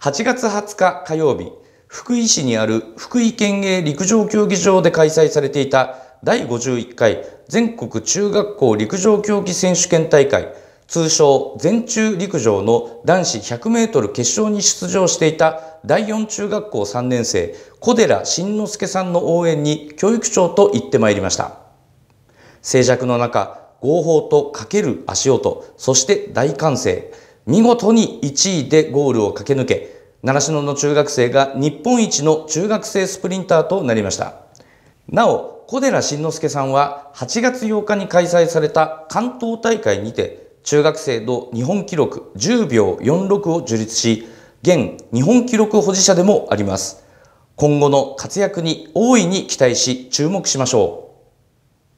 8月20日火曜日、福井市にある福井県営陸上競技場で開催されていた第51回全国中学校陸上競技選手権大会、通称全中陸上の男子100メートル決勝に出場していた第4中学校3年生小寺慎之介さんの応援に教育長と行ってまいりました。静寂の中、合法とかける足音、そして大歓声。見事に1位でゴールを駆け抜け、習志野の中学生が日本一の中学生スプリンターとなりました。なお、小寺慎之介さんは8月8日に開催された関東大会にて中学生の日本記録10秒46を樹立し、現日本記録保持者でもあります。今後の活躍に大いに期待し注目しましょう。